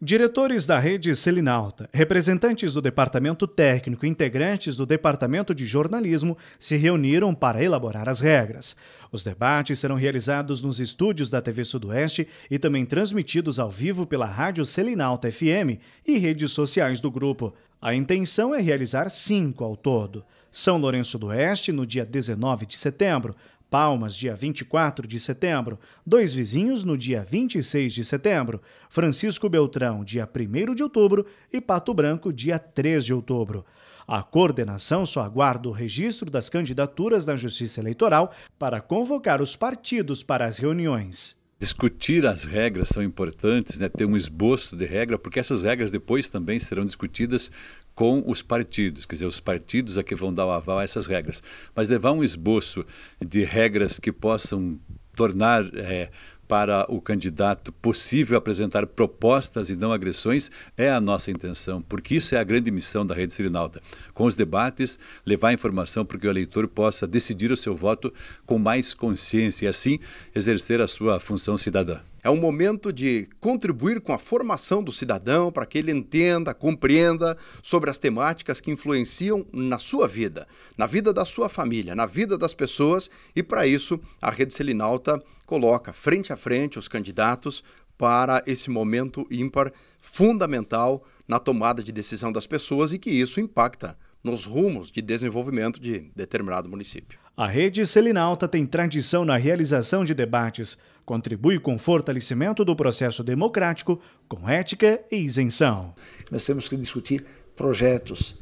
Diretores da rede Selinalta, representantes do departamento técnico e integrantes do departamento de jornalismo se reuniram para elaborar as regras. Os debates serão realizados nos estúdios da TV Sudoeste e também transmitidos ao vivo pela rádio Selinalta FM e redes sociais do grupo. A intenção é realizar cinco ao todo. São Lourenço do Oeste, no dia 19 de setembro, Palmas, dia 24 de setembro. Dois Vizinhos, no dia 26 de setembro. Francisco Beltrão, dia 1 de outubro. E Pato Branco, dia 3 de outubro. A coordenação só aguarda o registro das candidaturas da Justiça Eleitoral para convocar os partidos para as reuniões discutir as regras são importantes, né? ter um esboço de regra, porque essas regras depois também serão discutidas com os partidos, quer dizer, os partidos é que vão dar o aval a essas regras. Mas levar um esboço de regras que possam tornar é, para o candidato possível apresentar propostas e não agressões é a nossa intenção, porque isso é a grande missão da Rede Sirinalta. Com os debates, levar informação para que o eleitor possa decidir o seu voto com mais consciência e, assim, exercer a sua função cidadã. É um momento de contribuir com a formação do cidadão para que ele entenda, compreenda sobre as temáticas que influenciam na sua vida, na vida da sua família, na vida das pessoas. E para isso, a Rede Selinalta coloca frente a frente os candidatos para esse momento ímpar fundamental na tomada de decisão das pessoas e que isso impacta nos rumos de desenvolvimento de determinado município. A Rede Selinalta tem tradição na realização de debates, contribui com o fortalecimento do processo democrático com ética e isenção. Nós temos que discutir projetos,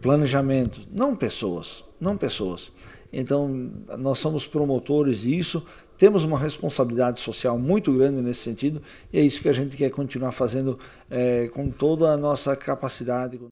planejamento, não pessoas, não pessoas. Então, nós somos promotores disso, temos uma responsabilidade social muito grande nesse sentido, e é isso que a gente quer continuar fazendo é, com toda a nossa capacidade.